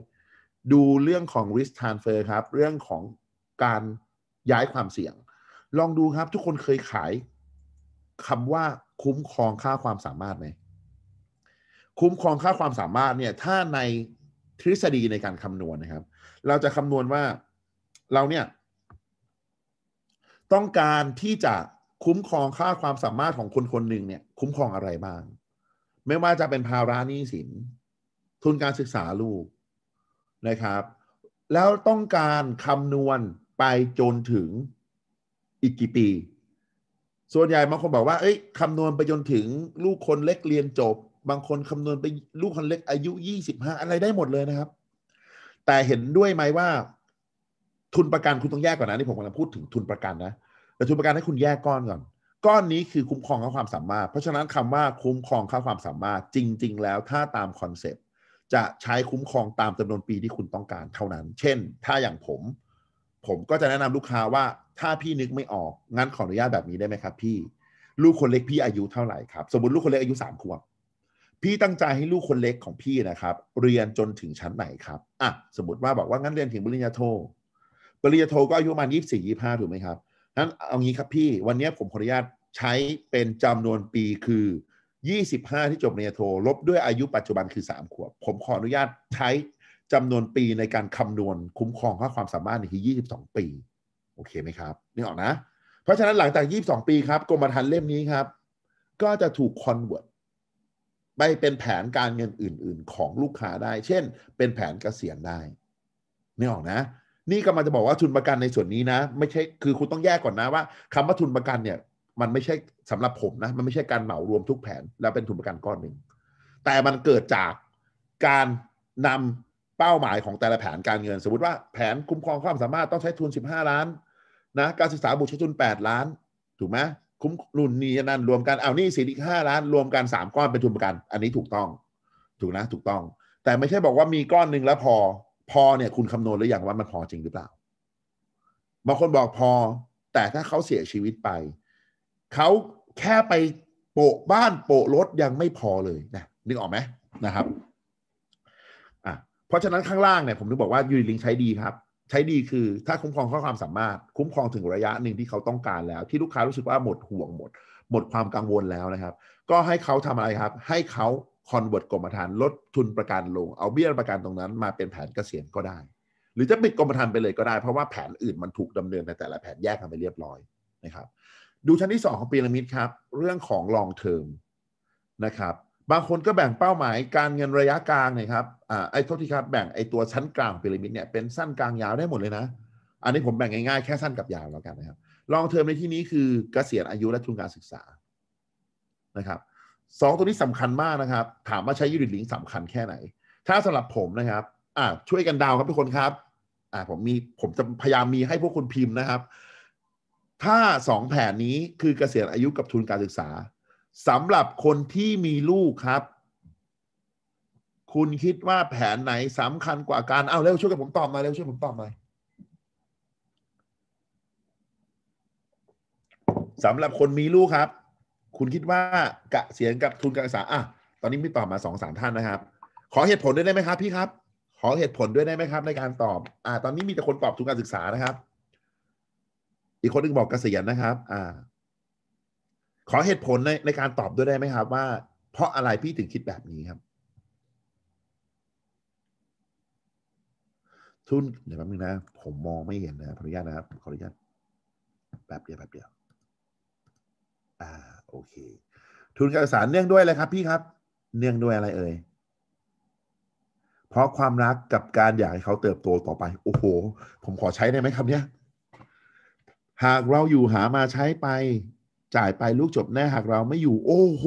ดูเรื่องของ risk transfer ครับเรื่องของการย้ายความเสี่ยงลองดู ครับ ทุกคนเคยขายคำว่าคุ้มครองค่าความสามารถไหมคุ้มครองค่าความสามารถเนี่ยถ้าในทฤษฎีในการคำนวณนะครับ เราจะคำนวณว่าเราเนี่ยต้องการที่จะคุ้มครองค่าความสามารถของคนคนหนึ่งเนี่ยคุ้มครองอะไรบ้าง ไม่ว่าจะเป็นภาระหนี้สินทุนการศึกษาลูกนะครับ แล้วต้องการคำนวณไปจนถึงอีกกี่ปี ส่วนใหญ่บางคนบอกว่า เอ้ยคำนวณไปจนถึงลูกคนเล็กเรียนจบ บางคนคำนวณไปลูกคนเล็กอายุยี่สิบห้าอะไรได้หมดเลยนะครับ แต่เห็นด้วยไหมว่า ทุนประกันคุณต้องแยกก่อนนะนี่ผมกำลังพูดถึงทุนประกันนะ แต่ทุนประกันให้คุณแยกก้อนก่อน ก้อนนี้คือคุ้มครองค่าความสามารถ เพราะฉะนั้นคำว่าคุ้มครองค่าความสามารถ จริงๆแล้วถ้าตามคอนเซ็ปต์จะใช้คุ้มครองตามจำนวนปีที่คุณต้องการเท่านั้น เช่น ถ้าอย่างผมผมก็จะแนะนำลูกค้าว่าถ้าพี่นึกไม่ออกงั้นขออนุญาตแบบนี้ได้ไหมครับ พี่ ลูกคนเล็กพี่อายุเท่าไหร่ครับสมมติลูกคนเล็กอายุสามขวบพี่ตั้งใจให้ลูกคนเล็กของพี่นะครับ เรียนจนถึงชั้นไหนครับอ่ะสมมติว่าบอกว่างั้นเรียนถึงปริญญาโทปริญญาโทก็อายุประมาณยี่สี่ยี่ห้าถูกไหมครับนั้นเอางี้ครับพี่ วันนี้ผมขออนุญาตใช้เป็นจำนวนปีคือ 25 ที่จบปริญญาโทลบด้วยอายุปัจจุบันคือ 3ขวบผมขออนุญาตใช้จำนวนปีในการคำนวณคุ้มครองค่าความสามารถคือ22 ปี โอเคไหมครับนี่ออกนะ เพราะฉะนั้นหลังจาก 22 ปีครับกรมธรรม์เล่มนี้ครับ ก็จะถูกคอนเวิร์ตไปเป็นแผนการเงินอื่นๆ ของลูกค้าได้ เช่น เป็นแผนกเกษียณได้นี่ออกนะ นี่กำลังจะบอกว่าทุนประกันในส่วนนี้นะไม่ใช่คือคุณต้องแยกก่อนนะว่า คำว่าทุนประกันเนี่ยมันไม่ใช่สำหรับผมนะมันไม่ใช่การเหมารวมทุกแผนแล้วเป็นทุนประกันก้อนหนึ่งแต่มันเกิดจากการนำเป้าหมายของแต่ละแผนการเงินสมมติว่าแผนคุ้มครองความสามารถต้องใช้ทุน 15 ล้านนะการศึกษาบุตรใช้ทุน8 ล้าน ถูกไหมคุ้มรุ่นนี้นั่น รวมกันเอานี่สี่อีกห้าล้านรวมกันสามก้อนเป็นทุนประกัน อันนี้ถูกต้องถูกนะถูกต้อง แต่ไม่ใช่บอกว่ามีก้อนหนึ่งแล้วพอพอเนี่ยคุณคำนวณหรือยังว่ามันพอจริงหรือเปล่าบางคนบอกพอ แต่ถ้าเขาเสียชีวิตไปเขาแค่ไปโปะบ้านโปะรถยังไม่พอเลยนะนึกออกไหมนะครับราะฉะนั้นข้างล่างเนี่ยผมถึงบอกว่ายูนิลิงใช้ดีครับ ใช้ดีคือถ้าคุ้มครองข้อความสามารถคุ้มครองถึงระยะหนึ่งที่เขาต้องการแล้วที่ลูกค้ารู้สึกว่าหมดห่วงหมด หมดความกังวลแล้วนะครับ ก็ให้เขาทำอะไรครับ ให้เขาคอนเวิร์ตกรมธรรม์ลดทุนประกันลงเอาเบี้ยประกันตรงนั้นมาเป็นแผนเกษียณก็ได้ หรือจะปิดกรมธรรม์ไปเลยก็ได้ เพราะว่าแผนอื่นมันถูกดำเนินในแต่ละแผนแยกกันไปเรียบร้อยนะครับ ดูชั้นที่ 2 ของพีระมิดครับ เรื่องของลองเทอมนะครับบางคนก็แบ่งเป้าหมายการเงินระยะกลางนะยครับอ่าไอ้โทษทีครับแบ่งไอ้ตัวชั้นกลางพีระมิดเนี่ยเป็นสั้นกลางยาวได้หมดเลยนะอันนี้ผมแบ่งง่ายๆแค่สั้นกับยาวแล้วกันนะครับลองเทอมในที่นี้คือเกษียณอายุและทุนการศึกษานะครับสองตัวนี้สำคัญมากนะครับ ถามว่าใช้ยูนิตลิงสำคัญแค่ไหน ถ้าสำหรับผมนะครับอ่าช่วยกันดาวครับทุกคนครับอ่าผมมีผมจะพยายามมีให้พวกคุณพิมพ์นะครับถ้าสองแผนนี้คือเกษียณอายุกับทุนการศึกษาสำหรับคนที่มีลูกครับ คุณคิดว่าแผนไหนสำคัญกว่าการเอาเร็วช่วยกับผมตอบมาเร็วช่วยผมตอบมาสำหรับคนมีลูกครับ คุณคิดว่ากะเสียงกับทุนการศึกษาอ่ะตอนนี้มีตอบมาสองสามท่านนะครับ ขอเหตุผลด้วยได้ไหมครับพี่ครับ ขอเหตุผลด้วยได้ไหมครับในการตอบ อ่า ตอนนี้มีแต่คนตอบทุนการศึกษานะครับ อีกคนนึงบอกเกษียณนะครับ อ่าขอเหตุผลในในการตอบด้วยได้ไหมครับ ว่า เพราะอะไรพี่ถึงคิดแบบนี้ครับ ทุนเดี๋ยวแป๊บนึงนะ ผมมองไม่เห็นนะขออนุญาตนะครับขออนุญาตแป๊บเดียวแป๊บเดียวอ่าโอเค ทุนการศึกษาเนื่องด้วยอะไรครับ พี่ครับ เนื่องด้วยอะไรเอ่ยเพราะความรักกับการอยากให้เขาเติบโตต่อไป โอ้โหผมขอใช้ได้ไหมครับ เนี้ย หากเราอยู่หามาใช้ไปจ่ายไปลูกจบแน่หากเราไม่อยู่ โอ้โห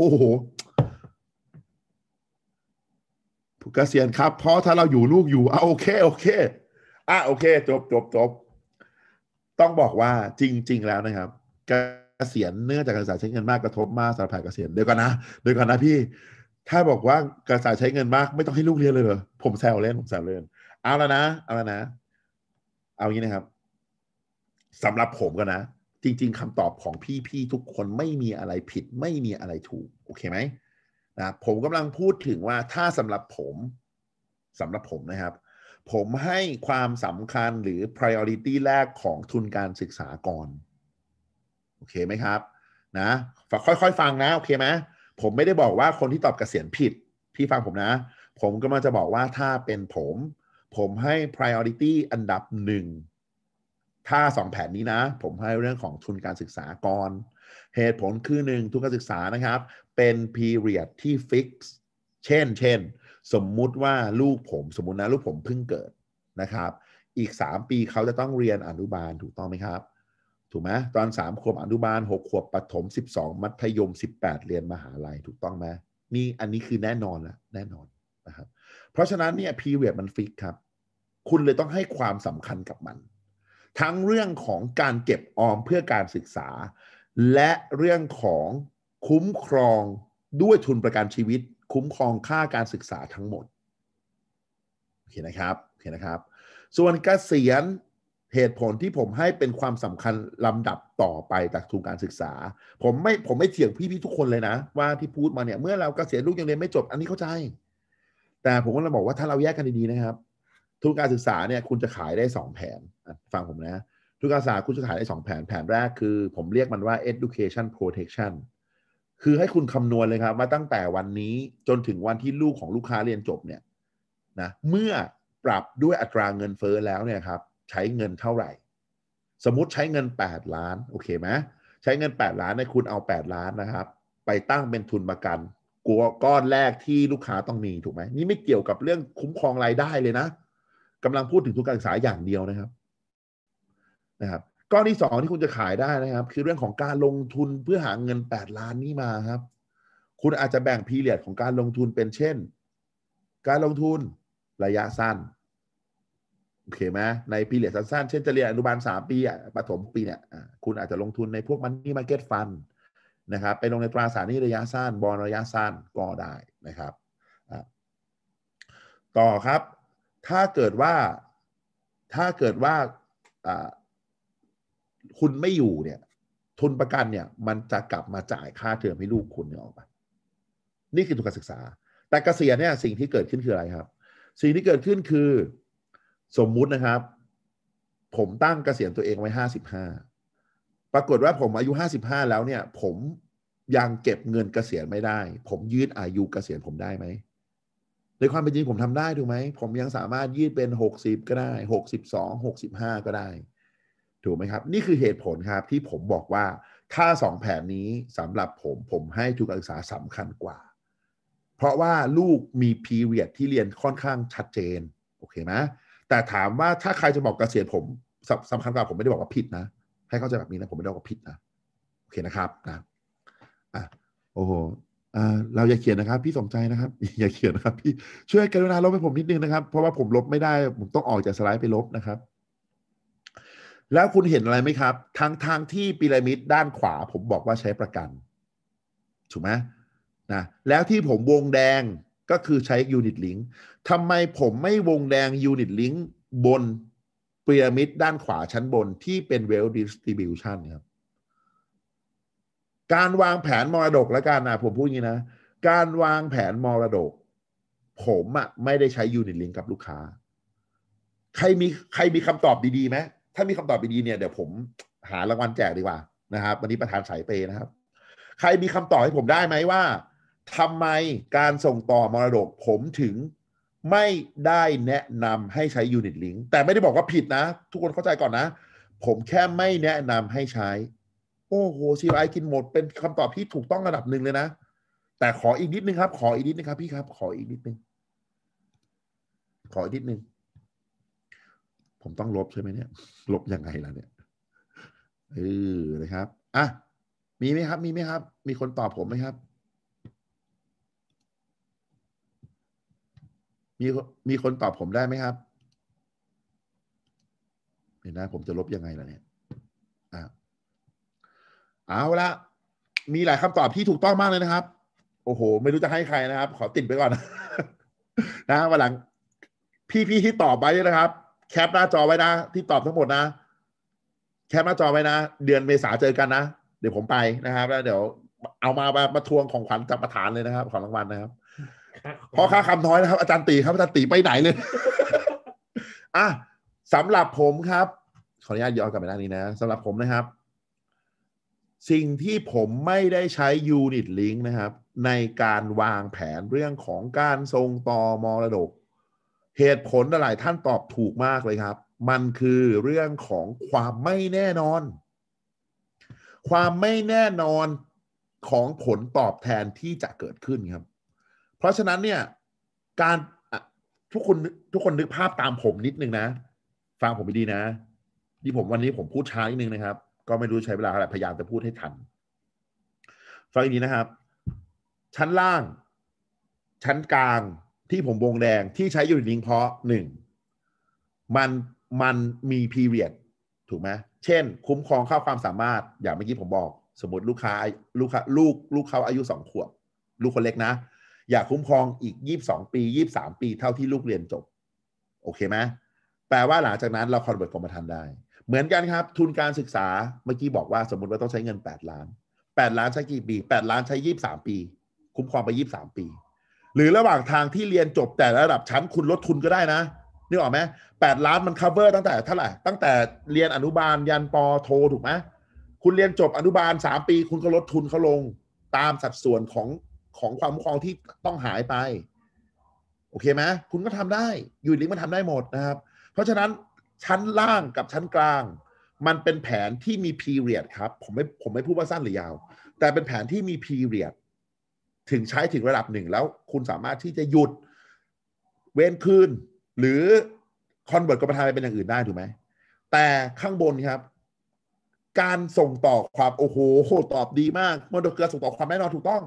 ผู้เกษียณครับเพราะถ้าเราอยู่ลูกอยู่อ่ะโอเคโอเคอ่ะโอเคจบจบจบต้องบอกว่าจริง ๆ แล้วนะครับเกษียณเนื่องจากการะสาใช้เงินมากกระทบมากสารัาแเกษียณเดี๋ยวก่อนนะเดี๋ยวก่อนนะพี่ ถ้าบอกว่าการะสาใช้เงินมาก ไม่ต้องให้ลูกเรียนเลยเหรอผมแซวเล่นผมแซวเล่นเอาแล้วนะเอาแล้วนะเอางี้นะครับ สำหรับผมก็นะจริงๆคำตอบของพี่ ๆ ทุกคนไม่มีอะไรผิดไม่มีอะไรถูกโอเคไหมนะผมกำลังพูดถึงว่าถ้าสำหรับผมสำหรับผมนะครับ ผมให้ความสำคัญหรือ priority แรกของทุนการศึกษาก่อนโอเคไหมครับนะค่อย ๆ ฟังนะ โอเคไหมผมไม่ได้บอกว่าคนที่ตอบกเกษียณผิดพี่ฟังผมนะ ผมก็มาจะบอกว่าถ้าเป็นผม ผมให้ priority อันดับหนึ่งถ้าสองแผนนี้นะ ผมให้เรื่องของทุนการศึกษาก่อนเหตุผลคือหนึ่งทุนการศึกษานะครับ เป็น period ที่ฟิก์เช่นเช่นสมมุติว่าลูกผม สมมุตินะ ลูกผมเพิ่งเกิดนะครับ อีก 3 ปีเขาจะต้องเรียนอนุบาลถูกต้องไหมครับ ถูกไหมตอน3ขวบอนุบาล6ขวบปฐม12 มัธยม 18 เรียนมหาลัยถูกต้องไหมนี่อันนี้คือแน่นอนแล้วแน่นอนนะครับเพราะฉะนั้นเนี่ย period มันฟิกครับคุณเลยต้องให้ความสำคัญกับมันทั้งเรื่องของการเก็บออมเพื่อการศึกษา และเรื่องของคุ้มครองด้วยทุนประกันชีวิต คุ้มครองค่าการศึกษาทั้งหมดโอเคนะครับโอเคนะครับ ส่วนกเกษียณเหตุผลที่ผมให้เป็นความสำคัญลำดับต่อไปจากทุนการศึกษา ผมไม่ผมไม่เถียงพี่พี่ทุกคนเลยนะ ว่าที่พูดมาเนี่ยเมื่อเรากเกษียณลูกยังเรียนไม่จบอันนี้เข้าใจแต่ผมก็เลยบอกว่าถ้าเราแยกกันดีๆนะครับทุนการศึกษาเนี่ยคุณจะขายได้ 2 แผน ฟังผมนะ ทุนการศึกษาคุณจะขายได้ 2 แผน แผนแรกคือผมเรียกมันว่า education protection คือให้คุณคำนวณเลยครับว่าตั้งแต่วันนี้จนถึงวันที่ลูกของลูกค้าเรียนจบเนี่ยนะ เมื่อปรับด้วยอัตราเงินเฟ้อแล้วเนี่ยครับ ใช้เงินเท่าไหร่ สมมติใช้เงิน 8 ล้าน โอเคไหม ใช้เงิน 8 ล้านเนี่ยคุณเอา 8 ล้านนะครับ ไปตั้งเป็นทุนประกันกลัวก้อนแรกที่ลูกค้าต้องมีถูกไหม นี่ไม่เกี่ยวกับเรื่องคุ้มครองรายได้เลยนะกำลังพูดถึงทุนการศึกษาอย่างเดียวนะครับนะครับก้อนที่สองที่คุณจะขายได้นะครับ คือเรื่องของการลงทุนเพื่อหาเงินแปดล้านนี้มาครับ คุณอาจจะแบ่งพีเรียดของการลงทุนเป็นเช่น การลงทุนระยะสั้น โอเคไหมในพีเรียดสั้นๆเช่นจะเรียนอนุบาลสามปีอ่ะปฐมปีเนี่ยคุณอาจจะลงทุนในพวกมันนี่มาเก็ตฟันนะครับไปลงในตราสารนี้ระยะสั้นบอลระยะสั้นก็ได้นะครับต่อครับถ้าเกิดว่าถ้าเกิดว่าคุณไม่อยู่เนี่ยทุนประกันเนี่ย มันจะกลับมาจ่ายค่าเทอมให้ลูกคุณเนี่ยออกไปนี่คือทุนการศึกษา แต่เกษียณเนี่ยสิ่งที่เกิดขึ้นคืออะไรครับ สิ่งที่เกิดขึ้นคือสมมุตินะครับผมตั้งเกษียณตัวเองไว้ห้าสิบห้าปรากฏว่าผมอายุห้าสิบห้าแล้วเนี่ยผมยังเก็บเงินเกษียณไม่ได้ ผมยืดอายุเกษียณผมได้ไหมในความเป็นจริงผมทำได้ถูกไหมผมยังสามารถยืดเป็น 60 ก็ได้ 62 65 ก็ได้ ถูกไหมครับ นี่คือเหตุผลครับ ที่ผมบอกว่าถ้า2 แผนนี้สำหรับผมผมให้ทุนการศึกษาสำคัญกว่า เพราะว่าลูกมีพีเรียดที่เรียนค่อนข้างชัดเจนโอเคไหมแต่ถามว่าถ้าใครจะบอกเกษียณผมสำคัญกว่าผมไม่ได้บอกว่าผิดนะให้เข้าใจแบบนี้นะผมไม่ได้บอกว่าผิดนะโอเคนะครับนะอ่ะโอ้โหเราอย่าเขียนนะครับพี่สนใจนะครับอย่าเขียนนะครับพี่ช่วยกรุณาลบให้ผมนิดนึงนะครับเพราะว่าผมลบไม่ได้ผมต้องออกจากสไลด์ไปลบนะครับ แล้วคุณเห็นอะไรไหมครับ ทางทางที่พีระมิดด้านขวาผมบอกว่าใช้ประกัน ถูกไหมนะแล้วที่ผมวงแดงก็คือใช้ยูนิตลิงก์ทำไมผมไม่วงแดงยูนิตลิงก์บนพีระมิดด้านขวาชั้นบนที่เป็นเวลดิสติบิวชันครับการวางแผนมรดกและการนะผมพูดอย่างนี้นะ การวางแผนมรดก ผมอะไม่ได้ใช้ยูนิตลิงกับลูกค้า ใครมีใครมีคำตอบดีๆไหมถ้ามีคำตอบดีๆเนี่ยเดี๋ยว ผมหารางวัลแจกดีกว่านะครับวันนี้ประธานสายเปนะครับ ใครมีคำตอบให้ผมได้ไหมว่า ทำไมการส่งต่อมรดก ผมถึงไม่ได้แนะนำให้ใช้ยูนิตลิงแต่ไม่ได้บอกว่าผิดนะ ทุกคนเข้าใจก่อนนะ ผมแค่ไม่แนะนำให้ใช้โอ้โหีไอกินหมดเป็นคำตอบที่ถูกต้องระดับหนึ่งเลยนะแต่ขออีกนิดนึงครับ ขออีกนิดนึงครับ พี่ครับ ขออีกนิดนึง ขออีกนิดนึง ผมต้องลบใช่ไหมเนี่ยลบยังไงล่ะเนี่ยเออนะครับอ่ะ มีไหมครับ มีไหมครับ มีคนตอบผมไหมครับ มีมีคนตอบผมได้ไหมครับเห็นนะผมจะลบยังไงล่ะเนี่ยเอาละ มีหลายคำตอบที่ถูกต้องมากเลยนะครับ โอ้โห ไม่รู้จะให้ใครนะครับ ขอติดไปก่อนนะวันหลัง พี่ๆที่ตอบไปนะครับ แคปหน้าจอไว้นะ ที่ตอบทั้งหมดนะ แคปหน้าจอไว้นะ เดือนเมษาเจอกันนะ เดี๋ยวผมไปนะครับ แล้ว เดี๋ยวเอามามาทวงของขวัญจากประธานเลยนะครับ ของรางวัลนะครับพอค่าคำน้อยนะครับอาจารย์ตีครับอาจารย์ตีไปไหนเลยอ่ะสำหรับผมครับ ขออนุญาตย้อนกลับไปดน้านี้นะสำหรับผมนะครับสิ่งที่ผมไม่ได้ใช้ Unit Link นะครับ ในการวางแผนเรื่องของการทรงต่อมรดก เหตุผลหลายท่านตอบถูกมากเลยครับ มันคือเรื่องของความไม่แน่นอน ความไม่แน่นอนของผลตอบแทนที่จะเกิดขึ้นครับ เพราะฉะนั้นเนี่ยการทุกคนทุกคนนึกภาพตามผมนิดนึงนะ ฟังผมไปดีนะ ที่ผมวันนี้ผมพูดช้านิดนึงนะครับก็ไม่รู้ใช้เวลาอะไรพยายามจะพูดให้ทันฟังอีกทีนะครับ ชั้นล่าง ชั้นกลางที่ผมวงแดงที่ใช้อยูนิติงเพราะหนึ่งมันมันมีพีเรียดถูกไหมเช่นคุ้มครองค่าความสามารถ อย่างเมื่อกี้ผมบอก สมมติลูกค้าลูกค้าลูกลูกเขาอายุสองขวบ ลูกคนเล็กนะ อยากคุ้มครองอีกยี่บสองปียี่บสามปีเท่าที่ลูกเรียนจบ โอเคไหมแปลว่าหลังจากนั้นเราคอนเวิร์ตกรมธรรม์ได้เหมือนกันครับ ทุนการศึกษาเมื่อกี้บอกว่าสมมติว่าต้องใช้เงิน 8 ล้าน 8 ล้านใช้กี่ปี 8 ล้านใช้ยีามปี คุ้มครองไปยีามปี หรือระหว่างทางที่เรียนจบแต่ระดับชั้นคุณลดทุนก็ได้นะนึกออกไหมแปดล้านมัน cover ตั้งแต่เท่าไหร่ ตั้งแต่เรียนอนุบาลยันปอโทถูกไหมคุณเรียนจบอนุบาลสามปี คุณก็ลดทุนเขาลงตามสัดส่วนของของความคุ้มครองที่ต้องหายไป โอเคไหมคุณก็ทำได้อยู่ลิงก์มันทำได้หมดนะครับ เพราะฉะนั้นชั้นล่างกับชั้นกลาง มันเป็นแผนที่มี period ครับ ผมไม่ผมไม่พูดว่าสั้นหรือยาว แต่เป็นแผนที่มี period ถึงใช้ถึงระดับหนึ่งแล้ว คุณสามารถที่จะหยุดเว้นคืน หรือคอนเวิร์ตกรระธานไปเป็นอย่างอื่นได้ถูกไหมแต่ข้างบนครับ การส่งต่อความโอ้โห ตอบดีมากมรดเกลือส่งต่อความแน่นอนถูกต้อง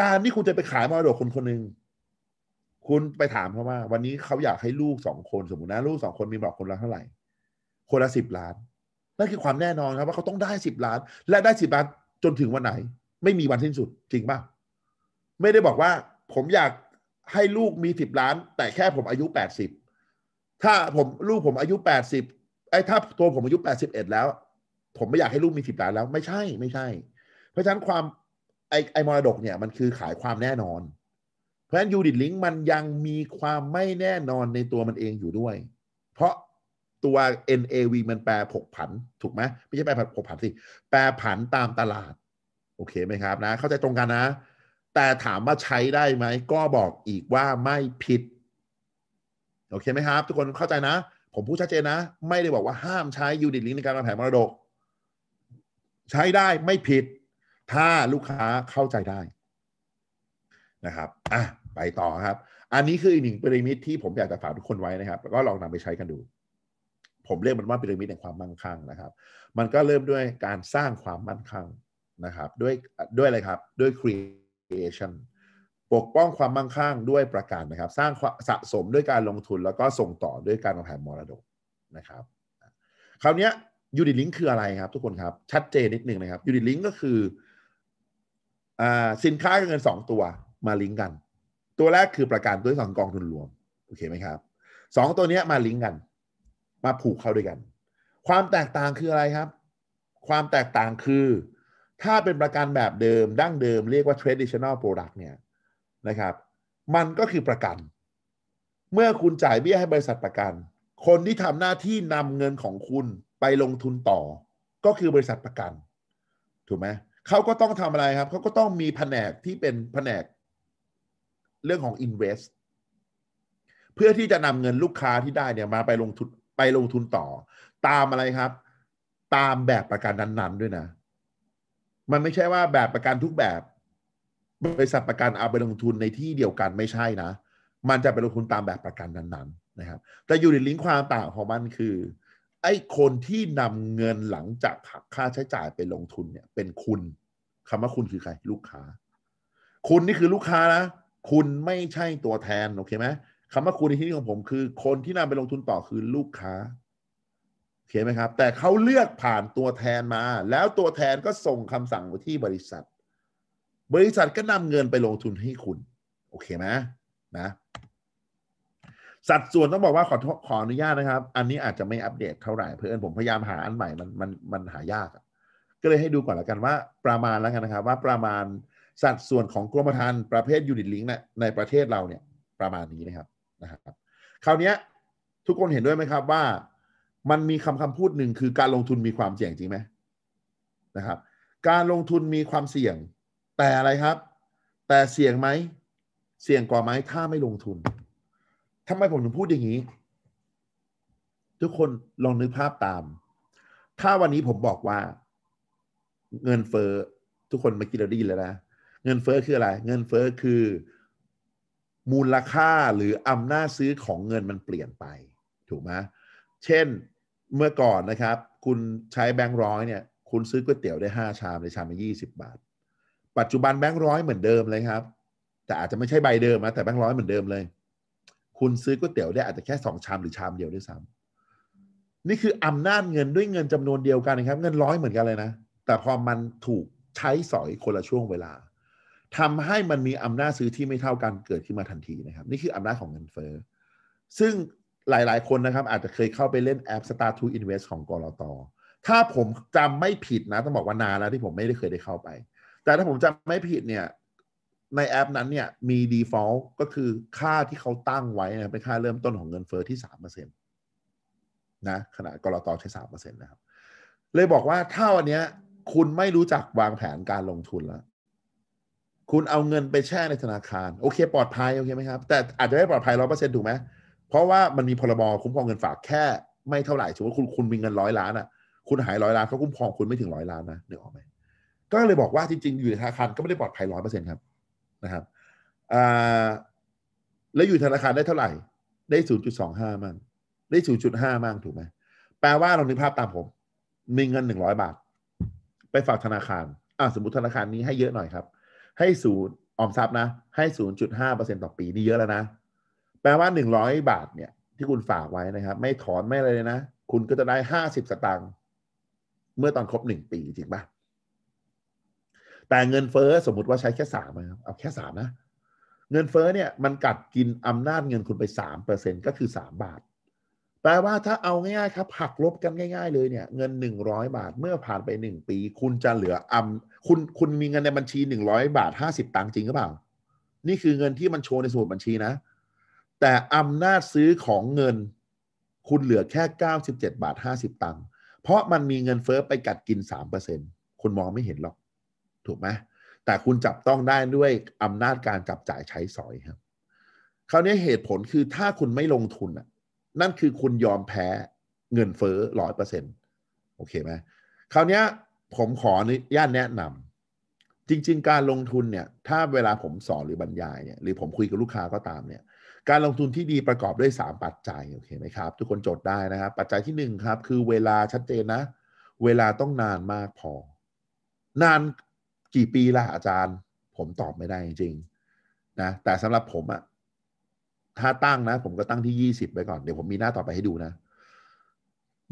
การที่คุณจะไปขายมรดกคนคนหนึ่งคุณไปถามเขาว่า วันนี้เขาอยากให้ลูกสองคนสมมตินะลูกสองคนมีบอกคนละเท่าไหร่คนละสิบล้านนั่นคือความแน่นอนครับว่าเขาต้องได้สิบล้าน และได้สิบล้านจนถึงวันไหน ไม่มีวันสิ้นสุดจริงป่ะไม่ได้บอกว่าผมอยากให้ลูกมีสิบล้านแต่แค่ผมอายุแปดสิบถ้าผมลูกผมอายุแปดสิบไอ้ถ้าตัวผมอายุแปดสิบเอ็ดแล้ว ผมไม่อยากให้ลูกมีสิบล้านแล้วไม่ใช่ไม่ใช่ เพราะฉะนั้นความไอ้ไอ้มรดกเนี่ยมันคือขายความแน่นอนราะฉะนั้นยูนิตลิงก์มันยังมีความไม่แน่นอนในตัวมันเองอยู่ด้วย เพราะตัว NAV มันแปรผกผัน ถูกไหมไม่ใช่แปรผกผันสิ แปรผันตามตลาด โอเคไหมครับนะ เข้าใจตรงกันนะ แต่ถามว่าใช้ได้ไหม ก็บอกอีกว่าไม่ผิด โอเคไหมครับ ทุกคนเข้าใจนะ ผมพูดชัดเจนนะ ไม่ได้บอกว่าห้ามใช้ยูนิตลิงก์ในการวางแผนมรดก ใช้ได้ไม่ผิด ถ้าลูกค้าเข้าใจได้ นะครับอ่ะไปต่อครับ อันนี้คืออีกหนึ่งพีระมิดที่ผมอยากจะฝากทุกคนไว้นะครับ ก็ลองนำไปใช้กันดู ผมเรียกมันว่าพีระมิดแห่งความมั่งคั่งนะครับ มันก็เริ่มด้วยการสร้างความมั่งคั่งนะครับ ด้วยด้วยอะไรครับ ด้วย creation ปกป้องความมั่งคั่งด้วยประกันนะครับ สร้างสะสมด้วยการลงทุน แล้วก็ส่งต่อด้วยการวางแผนมรดกนะครับ คราวนี้ยูนิตลิงคืออะไรครับทุกคนครับ ชัดเจนนิดนึงนะครับ ยูนิตลิงก็คืออสินค้ากับเงิน 2 ตัวมาลิงก์กันตัวแรกคือประกันตัวที่สองกองทุนรวมโอเคไหมครับสองตัวนี้มาลิงก์กันมาผูกเข้าด้วยกัน ความแตกต่างคืออะไรครับ ความแตกต่างคือถ้าเป็นประกันแบบเดิมดั้งเดิม เรียกว่า traditional product เนี่ยนะครับ มันก็คือประกัน เมื่อคุณจ่ายเบี้ยให้บริษัทประกัน คนที่ทำหน้าที่นำเงินของคุณไปลงทุนต่อ ก็คือบริษัทประกันถูกไหมเขาก็ต้องทำอะไรครับเขาก็ต้องมีแผนกที่เป็นแผนกเรื่องของ invest เพื่อที่จะนำเงินลูกค้าที่ได้เนี่ยมาไปลงทุนไปลงทุนต่อ ตามอะไรครับ ตามแบบประกันนั้นๆด้วยนะ มันไม่ใช่ว่าแบบประกันทุกแบบ บริษัทประกันเอาไปลงทุนในที่เดียวกันไม่ใช่นะ มันจะไปลงทุนตามแบบประกันนั้นๆนะครับ แต่อยู่ในลิงก์ความต่างของมันคือ ไอ้คนที่นำเงินหลังจากหักค่าใช้จ่ายไปลงทุนเนี่ยเป็นคุณ คำว่าคุณคือใครลูกค้า คุณนี่คือลูกค้านะคุณไม่ใช่ตัวแทนโอเคไหมคำว่าคุณในที่นี้ของผมคือคนที่นำไปลงทุนต่อคือลูกค้าโอเคไหมครับแต่เขาเลือกผ่านตัวแทนมาแล้วตัวแทนก็ส่งคำสั่งไปที่บริษัท บริษัทก็นำเงินไปลงทุนให้คุณโอเคไหมนะ สัดส่วนต้องบอกว่าขอขออนุญาตนะครับ อันนี้อาจจะไม่อัปเดตเท่าไหร่เพื่อนผมพยายามหาอันใหม่มันมันมันหายากก็เลยให้ดูก่อนละกันว่า ประมาณแล้วกันนะครับว่าประมาณสัดส่วนของกรมธรรม์ประเภทยูนิตลิงก์ในประเทศเราเนี่ยประมาณนี้นะครับนะครับ คราวนี้ทุกคนเห็นด้วยไหมครับว่ามันมีคำคำพูดหนึ่งคือการลงทุนมีความเสี่ยงจริงไหมนะครับ การลงทุนมีความเสี่ยง แต่อะไรครับ แต่เสี่ยงไหมเสี่ยงกว่าไหมถ้าไม่ลงทุนทำไมผมถึงพูดอย่างนี้ ทุกคนลองนึกภาพตาม ถ้าวันนี้ผมบอกว่าเงินเฟอ้อทุกคนมากินเราด้เแล้วนะเงินเฟอ้อคืออะไร เงินเฟอ้อคือ มูลค่าหรืออำนาจซื้อของเงินมันเปลี่ยนไปถูกไหมเช่นเมื่อก่อนนะครับ คุณใช้แบงค์ร้อยเนี่ยคุณซื้อก๋วยเตี๋ยวได้ 5 ชามในชามละยี่สิบาท ปัจจุบันแบงค์ร้อยเหมือนเดิมเลยครับ แต่อาจจะไม่ใช่ใบเดิมนะแต่แบงค์ร้อยเหมือนเดิมเลย คุณซื้อก๋วยเตี๋ยวได้อาจจะแค่สองชามหรือชามเดียวด้วยซ้ำนี่คืออำนาจเงินด้วยเงินจำนวนเดียวกันนะครับ เงินร้อยเหมือนกันเลยนะ แต่พอมันถูกใช้สอยคนละช่วงเวลาทำให้มันมีอำนาจซื้อที่ไม่เท่ากันเกิดขึ้นมาทันทีนะครับนี่คืออำนาจของเงินเฟ้อซึ่งหลายๆคนนะครับอาจจะเคยเข้าไปเล่นแอป Start to Invest ของกรอตถ้าผมจำไม่ผิดนะต้องบอกว่านานแล้วที่ผมไม่ได้เคยได้เข้าไป แต่ถ้าผมจำไม่ผิดเนี่ยในแอปนั้นเนี่ยมี default ก็คือค่าที่เขาตั้งไว้นะเป็นค่าเริ่มต้นของเงินเฟอ้อที่สามเปอร์เซ็นตนะขณะกรอตใช้สามเปอร์เซ็นตนะครับเลยบอกว่าถ้าวันนี้คุณไม่รู้จักวางแผนการลงทุนแล้วคุณเอาเงินไปแช่ในธนาคารโอเค ปลอดภัยโอเคไหมครับแต่อาจจะไม่ปลอดภัยร้อยเปอร์เซ็นต์ถูกไหมเพราะว่ามันมีพรบคุ้มครองเงินฝากแค่ไม่เท่าไหร่สมว่าคุณคุณมีเงินร้อยล้านอ่ะคุณหายร้อยล้านเขาคุ้มครองคุณไม่ถึงร้อยล้านนะเดกออกไหมก็เลยบอกว่าจริง ๆอยู่ในธนาคารก็ไม่ได้ปลอดภัยร้อยเปอร์เซ็นต์ครับนะครับอ่าแล้วอยู่ธนาคารได้เท่าไหร่ ได้ศูนย์จุดสองห้ามั่งได้ศูนย์จุดห้ามั่งถูกไหมแปลว่าเรานึกภาพตามผม มีเงินหนึ่งร้อยบาท ไปฝากธนาคารอ่าสมมติธนาคารนี้ให้เยอะหน่อยครับให้ศูนย์ออมทรัพย์นะให้ศูนย์จุดห้าเปอร์เซ็นต์ต่อปีนี่เยอะแล้วนะ แปลว่าหนึ่งร้อยบาทเนี่ยที่คุณฝากไว้นะครับ ไม่ถอนไม่อะไรเลยนะ คุณก็จะได้ห้าสิบสตางค์เมื่อตอนครบหนึ่งปีจริงปะแต่เงินเฟอ้อสมมติว่าใช้แค่สามนะเอาแค่สามนะเงินเฟอ้อเนี่ยมันกัดกินอำนาจเงินคุณไปสามเปอร์เซ็นก็คือสามบาท แปลว่าถ้าเอาง่ายๆครับ หักลบกันง่ายๆเลยเนี่ยเงินหนึ่งร้อยบาทเมื่อผ่านไปหนึ่งปี คุณจะเหลืออาคุณคุณมีเงินในบัญชีหนึ่งร้อยบาทห้าสิบตังค์จริงหรือเปล่า นี่คือเงินที่มันโชว์ในสมุดบัญชีนะ แต่อำนาจซื้อของเงิน คุณเหลือแค่เก้าสิบเจ็ดบาทห้าสิบตังค์เพราะมันมีเงินเฟอ้อไปกัดกินสามเปอร์เซ็นตคุณมองไม่เห็นหรอก ถูกไหม แต่คุณจับต้องได้ด้วยอำนาจการจับจ่ายใช้สอยครับ คราวนี้เหตุผลคือถ้าคุณไม่ลงทุนอ่ะนั่นคือคุณยอมแพ้เงินเฟ้อร้อยเปอร์เซ็นโอเคไหมคราวนี้ผมขออนุญาตแนะนำจริง ๆ การลงทุนเนี่ยถ้าเวลาผมสอนหรือบรรยายเนี่ยหรือผมคุยกับลูกค้าก็ตามเนี่ย การลงทุนที่ดีประกอบด้วย 3 ปัจจัยโอเคไหมครับทุกคนจดได้นะครับ ปัจจัยที่ 1 ครับ คือเวลาชัดเจนนะ เวลาต้องนานมากพอ นานกี่ปีล่ะอาจารย์ ผมตอบไม่ได้จริงนะแต่สำหรับผมอะถ้าตั้งนะ ผมก็ตั้งที่ 20 ไปก่อน เดี๋ยวผมมีหน้าต่อไปให้ดูนะ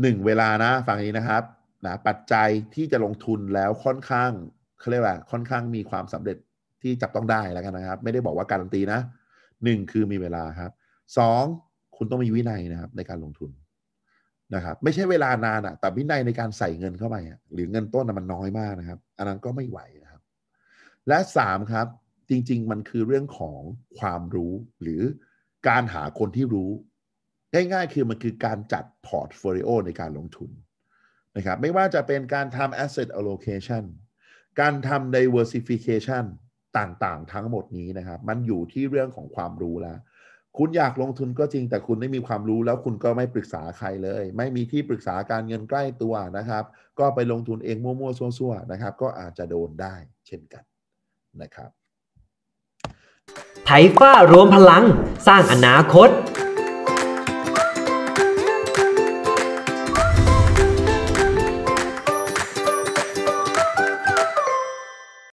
หนึ่งเวลานะ ฟังนี้นะครับนะปัจจัยที่จะลงทุนแล้วค่อนข้างเขาเรียกว่า ค่อนข้างมีความสำเร็จที่จับต้องได้แล้วกันนะครับ ไม่ได้บอกว่าการันตีนะหนึ่งคือมีเวลาครับสองคุณต้องมีวินัยนะครับในการลงทุนนะครับไม่ใช่เวลานานอะแต่วินัยในการใส่เงินเข้าไปหรือเงินต้นมันน้อยมากนะครับอันนั้นก็ไม่ไหวนะครับ และสามครับ จริงๆ มันคือเรื่องของความรู้หรือการหาคนที่รู้ง่ายๆคือมันคือการจัดพอร์ตโฟลิโอในการลงทุนนะครับไม่ว่าจะเป็นการทำ asset allocation การทำ diversification ต่างๆ ทั้งหมดนี้นะครับมันอยู่ที่เรื่องของความรู้แล้ว คุณอยากลงทุนก็จริง แต่คุณไม่มีความรู้แล้วคุณก็ไม่ปรึกษาใครเลย ไม่มีที่ปรึกษาการเงินใกล้ตัวนะครับก็ไปลงทุนเองมั่วๆ ซั่วๆ นะครับก็อาจจะโดนได้เช่นกันนะครับไทฟ้ารวมพลังสร้างอนาคต